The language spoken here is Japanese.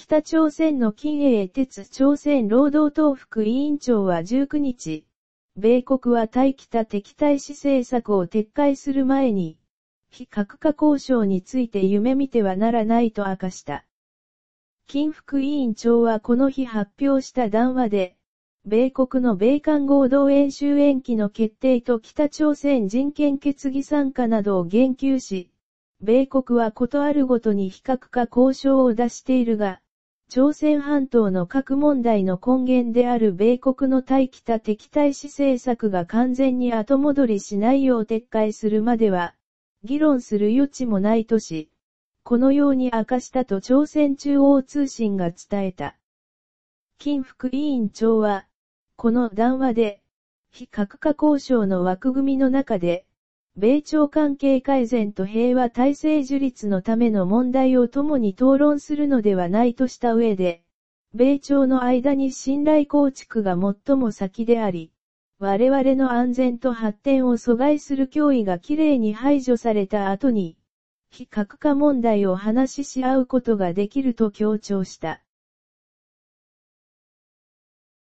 北朝鮮の金英鉄朝鮮労働党副委員長は19日、米国は対北敵対視政策を撤回する前に、非核化交渉について夢見てはならないと明かした。金副委員長はこの日発表した談話で、米国の米韓合同演習延期の決定と北朝鮮人権決議参加などを言及し、米国はことあるごとに非核化交渉を出しているが、朝鮮半島の核問題の根源である米国の対北敵対視政策が完全に後戻りしないよう撤回するまでは、議論する余地もないとし、このように明かしたと朝鮮中央通信が伝えた。金副委員長は、この談話で、非核化交渉の枠組みの中で、米朝関係改善と平和体制樹立のための問題を共に討論するのではないとした上で、米朝の間に信頼構築が最も先であり、我々の安全と発展を阻害する脅威がきれいに排除された後に、非核化問題を話しし合うことができると強調した。